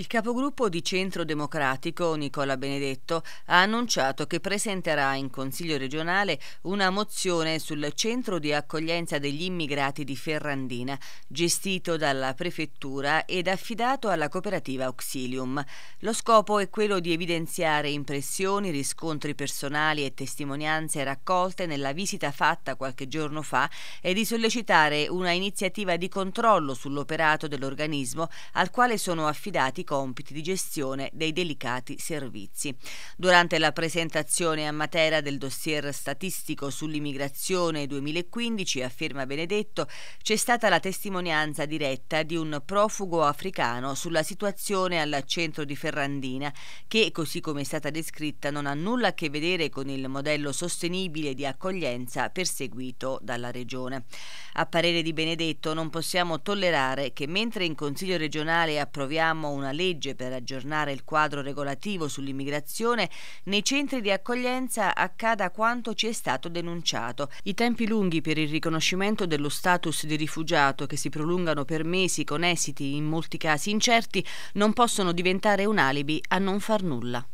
Il capogruppo di Centro Democratico, Nicola Benedetto, ha annunciato che presenterà in Consiglio regionale una mozione sul centro di accoglienza degli immigrati di Ferrandina, gestito dalla Prefettura ed affidato alla cooperativa Auxilium. Lo scopo è quello di evidenziare impressioni, riscontri personali e testimonianze raccolte nella visita fatta qualche giorno fa e di sollecitare una iniziativa di controllo sull'operato dell'organismo al quale sono affidati compiti di gestione dei delicati servizi. Durante la presentazione a Matera del dossier statistico sull'immigrazione 2015 afferma Benedetto c'è stata la testimonianza diretta di un profugo africano sulla situazione al centro di Ferrandina che, così come è stata descritta, non ha nulla a che vedere con il modello sostenibile di accoglienza perseguito dalla Regione. A parere di Benedetto non possiamo tollerare che mentre in Consiglio regionale approviamo una una legge per aggiornare il quadro regolativo sull'immigrazione, nei centri di accoglienza accada quanto ci è stato denunciato. I tempi lunghi per il riconoscimento dello status di rifugiato, che si prolungano per mesi con esiti in molti casi incerti, non possono diventare un alibi a non far nulla.